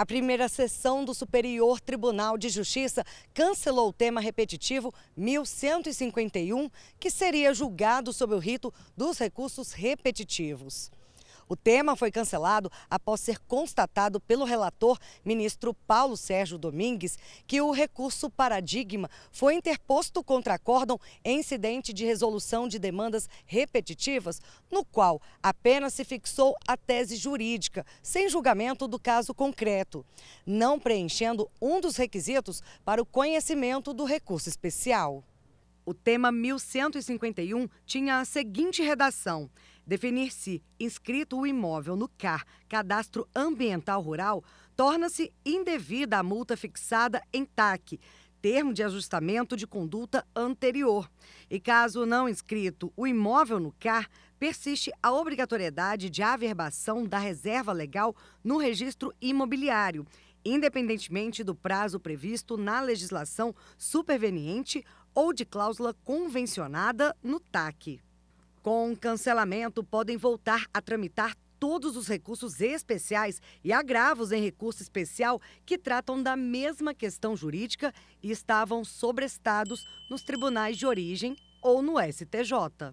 A primeira sessão do Superior Tribunal de Justiça cancelou o tema repetitivo 1151, que seria julgado sob o rito dos recursos repetitivos. O tema foi cancelado após ser constatado pelo relator, ministro Paulo Sérgio Domingues, que o recurso paradigma foi interposto contra acórdão em incidente de resolução de demandas repetitivas, no qual apenas se fixou a tese jurídica, sem julgamento do caso concreto, não preenchendo um dos requisitos para o conhecimento do recurso especial. O tema 1151 tinha a seguinte redação: Definir-se inscrito o imóvel no CAR, Cadastro Ambiental Rural, torna-se indevida a multa fixada em TAC, termo de ajustamento de conduta anterior. E caso não inscrito o imóvel no CAR, persiste a obrigatoriedade de averbação da reserva legal no registro imobiliário, independentemente do prazo previsto na legislação superveniente ou de cláusula convencionada no TAC. Com o cancelamento, podem voltar a tramitar todos os recursos especiais e agravos em recurso especial que tratam da mesma questão jurídica e estavam sobrestados nos tribunais de origem ou no STJ.